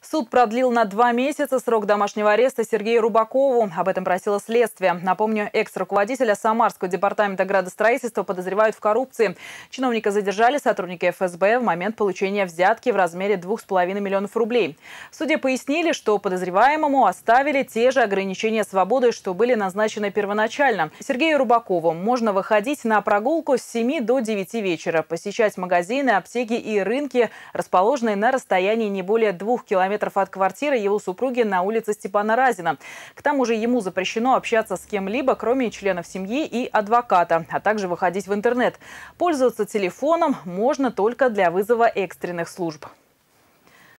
Суд продлил на два месяца срок домашнего ареста Сергею Рубакову. Об этом просило следствие. Напомню, экс-руководителя Самарского департамента градостроительства подозревают в коррупции. Чиновника задержали сотрудники ФСБ в момент получения взятки в размере 2,5 миллионов рублей. В суде пояснили, что подозреваемому оставили те же ограничения свободы, что были назначены первоначально. Сергею Рубакову можно выходить на прогулку с 7 до 9 вечера, посещать магазины, аптеки и рынки, расположенные на расстоянии не более двух километров километров от квартиры его супруги на улице Степана Разина. К тому же ему запрещено общаться с кем-либо, кроме членов семьи и адвоката, а также выходить в интернет. Пользоваться телефоном можно только для вызова экстренных служб.